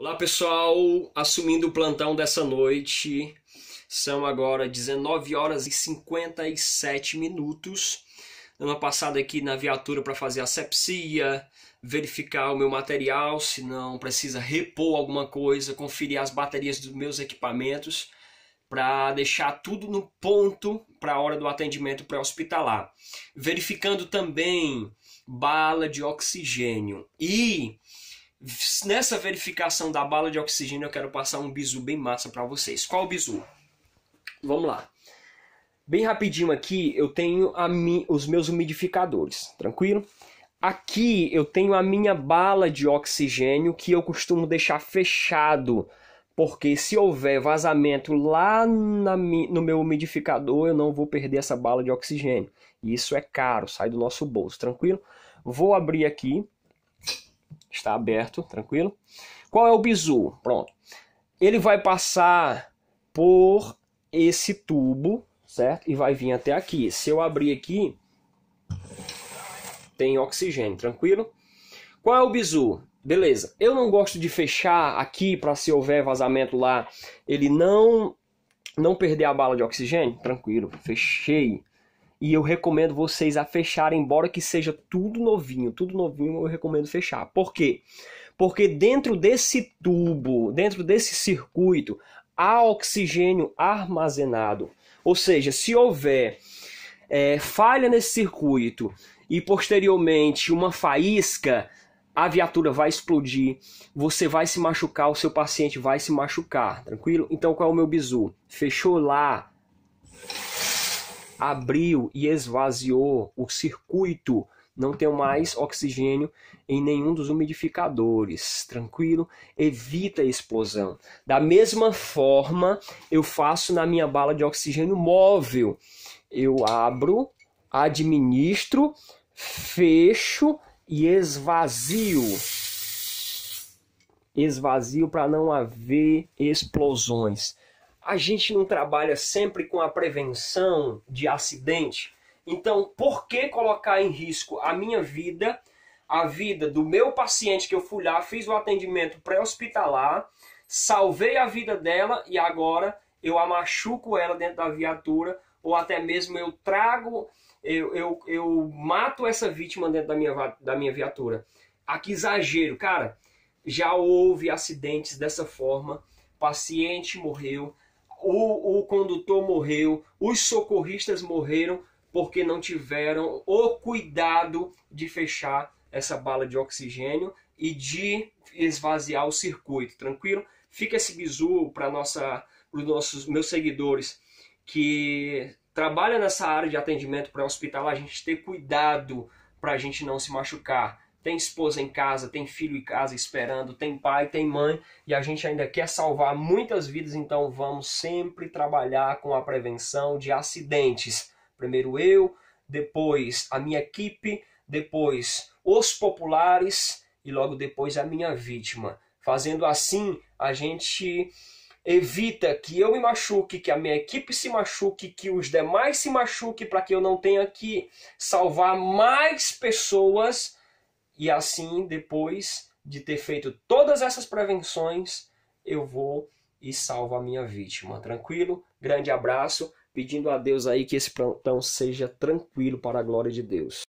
Olá pessoal, assumindo o plantão dessa noite, são agora 19 horas e 57 minutos. Dando uma passada aqui na viatura para fazer a sepsia, verificar o meu material, se não precisa repor alguma coisa, conferir as baterias dos meus equipamentos para deixar tudo no ponto para a hora do atendimento pré-hospitalar. Verificando também bala de oxigênio e Nessa verificação da bala de oxigênio, eu quero passar um bizu bem massa para vocês. Qual o bizu? Vamos lá. Bem rapidinho aqui, eu tenho mi... os meus umidificadores, tranquilo? Aqui eu tenho a minha bala de oxigênio que eu costumo deixar fechado, porque se houver vazamento lá na... no meu umidificador, eu não vou perder essa bala de oxigênio. E isso é caro, sai do nosso bolso, tranquilo? Vou abrir aqui, Está aberto, tranquilo. Qual é o bizu? Pronto. Ele vai passar por esse tubo, certo? E vai vir até aqui. Se eu abrir aqui, tem oxigênio, tranquilo? Qual é o bizu? Beleza. Eu não gosto de fechar aqui para se houver vazamento lá, ele não não perder a bala de oxigênio, tranquilo. Fechei. E eu recomendo vocês a fecharem, embora que seja tudo novinho, tudo novinho eu recomendo fechar. Por quê? Porque dentro desse tubo, dentro desse circuito, há oxigênio armazenado. Ou seja, se houver é, falha nesse circuito e posteriormente uma faísca, a viatura vai explodir, você vai se machucar, o seu paciente vai se machucar, tranquilo? Então qual é o meu bizu? Fechou lá, abriu e esvaziou o circuito. Não tem mais oxigênio em nenhum dos umidificadores, tranquilo? Evita a explosão. Da mesma forma, eu faço na minha bala de oxigênio móvel. Eu abro, administro, fecho e esvazio. Esvazio para não haver explosões a gente não trabalha sempre com a prevenção de acidente. Então, por que colocar em risco a minha vida, a vida do meu paciente que eu fui lá, fiz o atendimento pré-hospitalar, salvei a vida dela e agora eu a machuco ela dentro da viatura ou até mesmo eu trago, eu, eu, eu mato essa vítima dentro da minha, da minha viatura. Ah, que exagero, cara. Já houve acidentes dessa forma, paciente morreu, o, o condutor morreu, os socorristas morreram porque não tiveram o cuidado de fechar essa bala de oxigênio e de esvaziar o circuito, tranquilo? Fica esse bizu para nossa os nossos meus seguidores que trabalham nessa área de atendimento para hospital, a gente ter cuidado para a gente não se machucar. Tem esposa em casa, tem filho em casa esperando, tem pai, tem mãe, e a gente ainda quer salvar muitas vidas, então vamos sempre trabalhar com a prevenção de acidentes. Primeiro eu, depois a minha equipe, depois os populares e logo depois a minha vítima. Fazendo assim, a gente evita que eu me machuque, que a minha equipe se machuque, que os demais se machuquem para que eu não tenha que salvar mais pessoas e assim, depois de ter feito todas essas prevenções, eu vou e salvo a minha vítima. Tranquilo? Grande abraço, pedindo a Deus aí que esse plantão seja tranquilo para a glória de Deus.